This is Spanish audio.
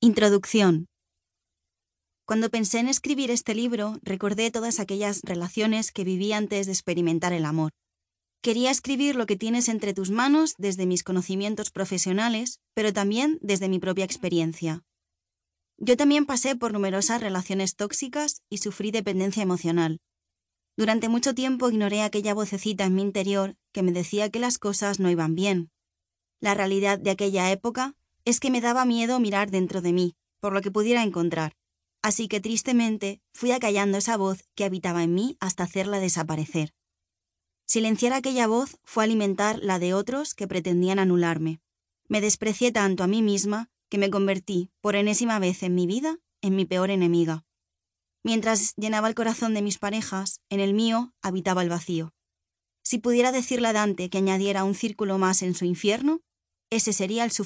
Introducción. Cuando pensé en escribir este libro, recordé todas aquellas relaciones que viví antes de experimentar el amor. Quería escribir lo que tienes entre tus manos desde mis conocimientos profesionales, pero también desde mi propia experiencia. Yo también pasé por numerosas relaciones tóxicas y sufrí dependencia emocional. Durante mucho tiempo ignoré aquella vocecita en mi interior que me decía que las cosas no iban bien. La realidad de aquella época es que me daba miedo mirar dentro de mí, por lo que pudiera encontrar. Así que tristemente fui acallando esa voz que habitaba en mí hasta hacerla desaparecer. Silenciar aquella voz fue alimentar la de otros que pretendían anularme. Me desprecié tanto a mí misma que me convertí, por enésima vez en mi vida, en mi peor enemiga. Mientras llenaba el corazón de mis parejas, en el mío habitaba el vacío. Si pudiera decirle a Dante que añadiera un círculo más en su infierno, ese sería el sufrimiento.